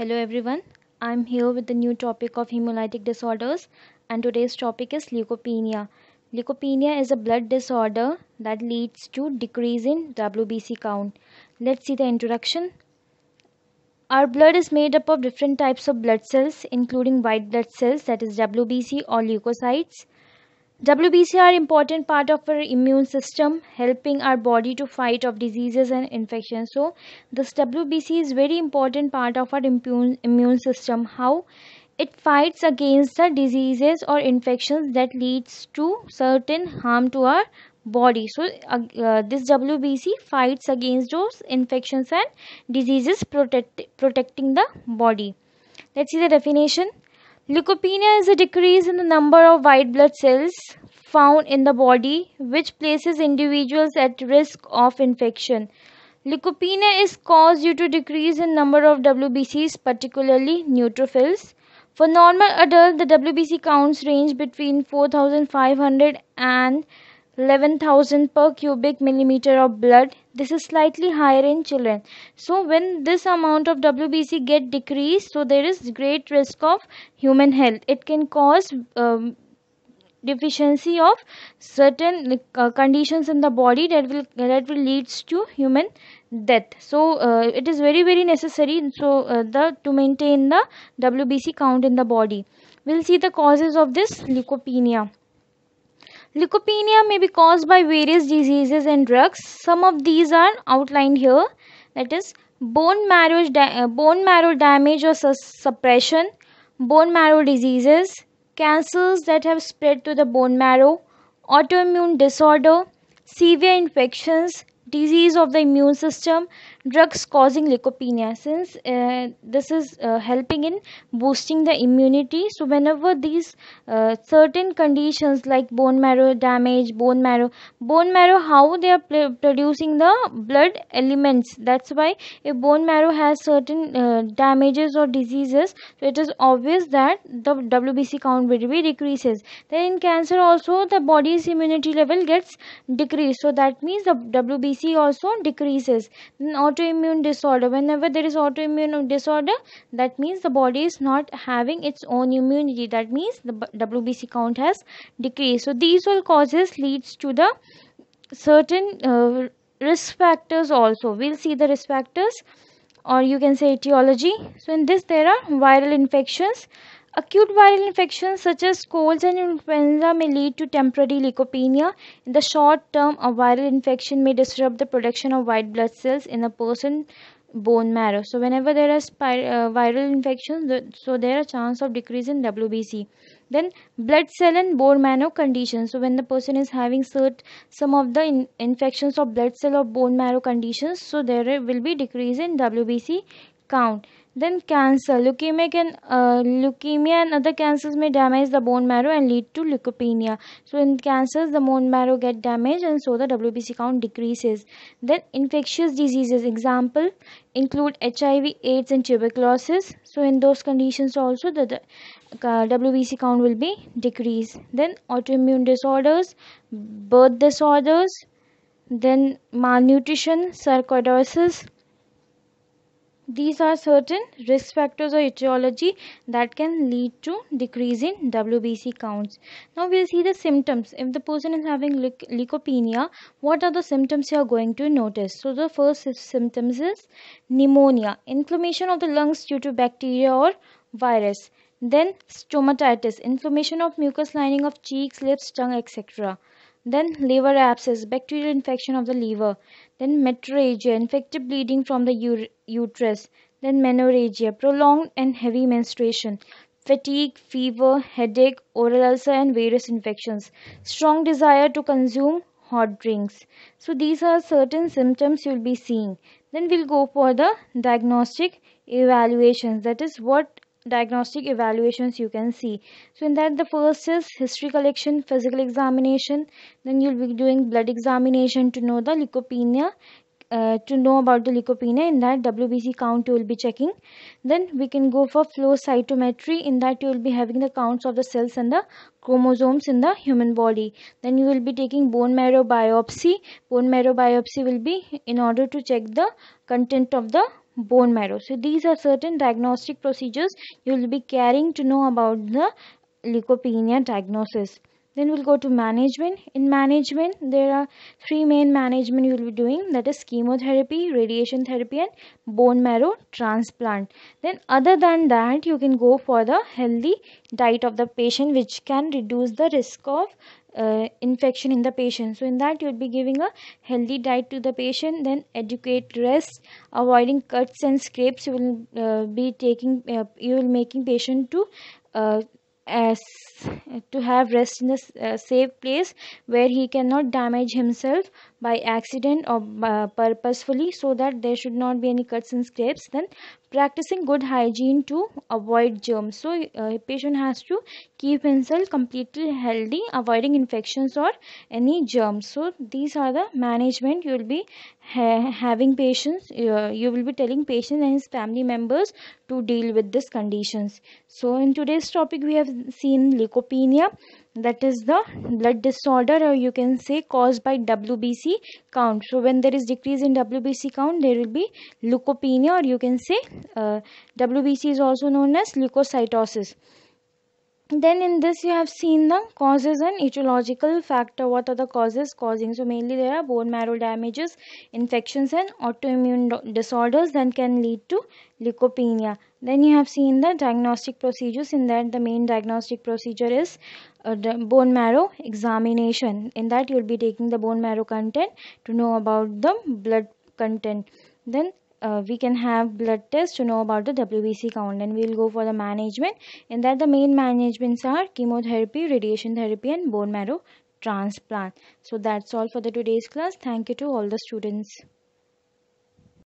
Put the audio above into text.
Hello everyone, I'm here with the new topic of hemolytic disorders and today's topic is leukopenia. Leukopenia is a blood disorder that leads to decrease in WBC count. Let's see the introduction. Our blood is made up of different types of blood cells including white blood cells that is WBC or leukocytes, WBC are important part of our immune system helping our body to fight of diseases and infections so this WBC is very important part of our immune immune system how it fights against the diseases or infections that leads to certain harm to our body so uh, uh, this WBC fights against those infections and diseases protect protecting the body let's see the definition Leukopenia is a decrease in the number of white blood cells found in the body, which places individuals at risk of infection. Leukopenia is caused due to decrease in number of WBCs, particularly neutrophils. For normal adult, the WBC counts range between 4,500 and 11,000 per cubic millimeter of blood. This is slightly higher in children. So when this amount of WBC get decreased, so there is great risk of human health. It can cause um, deficiency of certain uh, conditions in the body that will that will leads to human death so uh, it is very very necessary so uh, the to maintain the wbc count in the body we'll see the causes of this leukopenia Leukopenia may be caused by various diseases and drugs. Some of these are outlined here that is bone marrow, uh, bone marrow damage or su suppression, bone marrow diseases, cancers that have spread to the bone marrow, autoimmune disorder, severe infections, disease of the immune system drugs causing leukopenia since uh, this is uh, helping in boosting the immunity so whenever these uh, certain conditions like bone marrow damage bone marrow bone marrow how they are producing the blood elements that's why if bone marrow has certain uh, damages or diseases so it is obvious that the WBC count will be decreases then in cancer also the body's immunity level gets decreased so that means the WBC also decreases autoimmune disorder whenever there is autoimmune disorder that means the body is not having its own immunity that means the wbc count has decreased so these all causes leads to the certain uh, risk factors also we'll see the risk factors or you can say etiology so in this there are viral infections Acute viral infections such as colds and influenza may lead to temporary leukopenia. In the short term, a viral infection may disrupt the production of white blood cells in a person bone marrow so whenever there are uh, viral infections so there are chance of decrease in wbc then blood cell and bone marrow conditions so when the person is having cert some of the in infections of blood cell or bone marrow conditions so there will be decrease in wbc count then cancer. leukemia can uh, leukemia and other cancers may damage the bone marrow and lead to leukopenia. So in cancers, the bone marrow get damaged and so the WBC count decreases. Then infectious diseases. Example include HIV, AIDS, and tuberculosis. So in those conditions also the, the uh, WBC count will be decreased. Then autoimmune disorders, birth disorders, then malnutrition, sarcoidosis these are certain risk factors or etiology that can lead to decrease in WBC counts. Now we'll see the symptoms. If the person is having leukopenia, what are the symptoms you are going to notice? So the first symptoms is pneumonia, inflammation of the lungs due to bacteria or virus. Then stomatitis, inflammation of mucous lining of cheeks, lips, tongue, etc then liver abscess, bacterial infection of the liver. Then metrorrhagia, infected bleeding from the uterus. Then menorrhagia, prolonged and heavy menstruation. Fatigue, fever, headache, oral ulcer and various infections. Strong desire to consume hot drinks. So these are certain symptoms you'll be seeing. Then we'll go for the diagnostic evaluations. That is what diagnostic evaluations you can see so in that the first is history collection physical examination then you'll be doing blood examination to know the leukopenia uh, to know about the leukopenia in that WBC count you will be checking then we can go for flow cytometry in that you will be having the counts of the cells and the chromosomes in the human body then you will be taking bone marrow biopsy bone marrow biopsy will be in order to check the content of the bone marrow. So these are certain diagnostic procedures you will be caring to know about the leukopenia diagnosis. Then we'll go to management. In management, there are three main management you will be doing that is chemotherapy, radiation therapy and bone marrow transplant. Then other than that, you can go for the healthy diet of the patient which can reduce the risk of uh, infection in the patient so in that you'll be giving a healthy diet to the patient then educate rest avoiding cuts and scrapes you will uh, be taking uh, you will making patient to uh, as to have rest in a uh, safe place where he cannot damage himself by accident or uh, purposefully so that there should not be any cuts and scrapes then practicing good hygiene to avoid germs so uh, patient has to keep himself completely healthy avoiding infections or any germs so these are the management you will be ha having patients uh, you will be telling patient and his family members to deal with these conditions so in today's topic we have seen leukopenia that is the blood disorder or you can say caused by WBC count. So when there is decrease in WBC count there will be leukopenia or you can say uh, WBC is also known as leukocytosis. Then in this you have seen the causes and etiological factor. What are the causes causing? So mainly there are bone marrow damages, infections and autoimmune disorders that can lead to leukopenia. Then you have seen the diagnostic procedures in that the main diagnostic procedure is uh, the bone marrow examination. In that you will be taking the bone marrow content to know about the blood content. Then uh, we can have blood tests to know about the WBC count and we'll go for the management. In that the main managements are chemotherapy, radiation therapy and bone marrow transplant. So that's all for the today's class. Thank you to all the students.